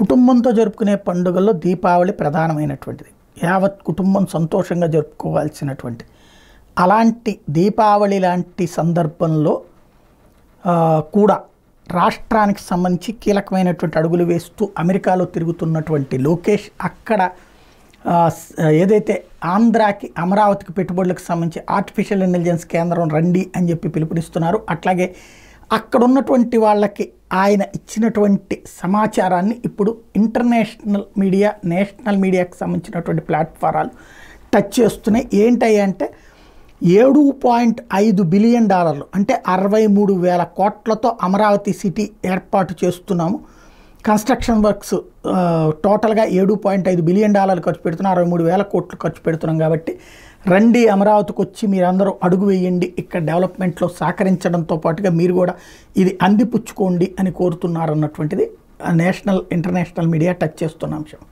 కుటుంబంతో జరుపుకునే పండుగల్లో దీపావళి ప్రధానమైనటువంటిది యావత్ కుటుంబం సంతోషంగా జరుపుకోవాల్సినటువంటి అలాంటి దీపావళి లాంటి సందర్భంలో కూడా రాష్ట్రానికి సంబంధించి కీలకమైనటువంటి అడుగులు వేస్తూ అమెరికాలో తిరుగుతున్నటువంటి లోకేష్ అక్కడ ఏదైతే ఆంధ్రాకి అమరావతికి పెట్టుబడులకు సంబంధించి ఆర్టిఫిషియల్ ఇంటెలిజెన్స్ కేంద్రం రండి అని చెప్పి పిలుపునిస్తున్నారు అట్లాగే అక్కడ ఉన్నటువంటి వాళ్ళకి ఆయన ఇచ్చినటువంటి సమాచారాన్ని ఇప్పుడు ఇంటర్నేషనల్ మీడియా నేషనల్ మీడియాకు సంబంధించినటువంటి ప్లాట్ఫారాలు టచ్ చేస్తున్నాయి ఏంటి అంటే ఏడు పాయింట్ ఐదు బిలియన్ డాలర్లు అంటే అరవై మూడు వేల కోట్లతో అమరావతి సిటీ ఏర్పాటు చేస్తున్నాము కన్స్ట్రక్షన్ వర్క్స్ టోటల్గా ఏడు పాయింట్ ఐదు బిలియన్ డాలర్లు ఖర్చు పెడుతున్నాం అరవై మూడు వేల కోట్లు ఖర్చు పెడుతున్నాం కాబట్టి రండి అమరావతికి వచ్చి మీరందరూ అడుగు వేయండి ఇక్కడ డెవలప్మెంట్లో సహకరించడంతో పాటుగా మీరు కూడా ఇది అందిపుచ్చుకోండి అని కోరుతున్నారన్నటువంటిది నేషనల్ ఇంటర్నేషనల్ మీడియా టచ్ చేస్తున్న అంశం